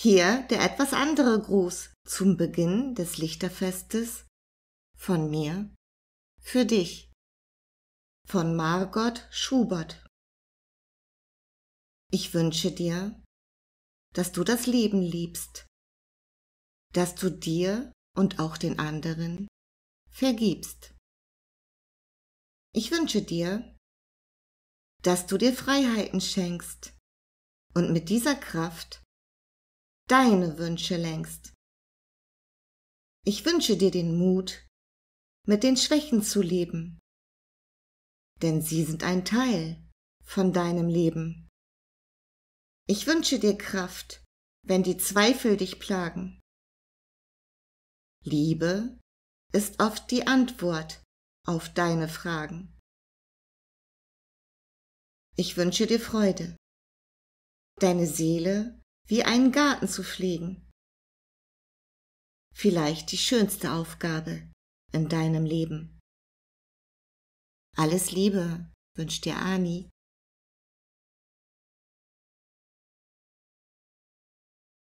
Hier der etwas andere Gruß zum Beginn des Lichterfestes von mir für dich von Margot Schubert. Ich wünsche dir, dass du das Leben liebst, dass du dir und auch den anderen vergibst. Ich wünsche dir, dass du dir Freiheiten schenkst und mit dieser Kraft deine Wünsche längst. Ich wünsche dir den Mut, mit den Schwächen zu leben, denn sie sind ein Teil von deinem Leben. Ich wünsche dir Kraft, wenn die Zweifel dich plagen. Liebe ist oft die Antwort auf deine Fragen. Ich wünsche dir Freude. Deine Seele wie einen Garten zu pflegen. Vielleicht die schönste Aufgabe in deinem Leben. Alles Liebe wünscht dir Ani.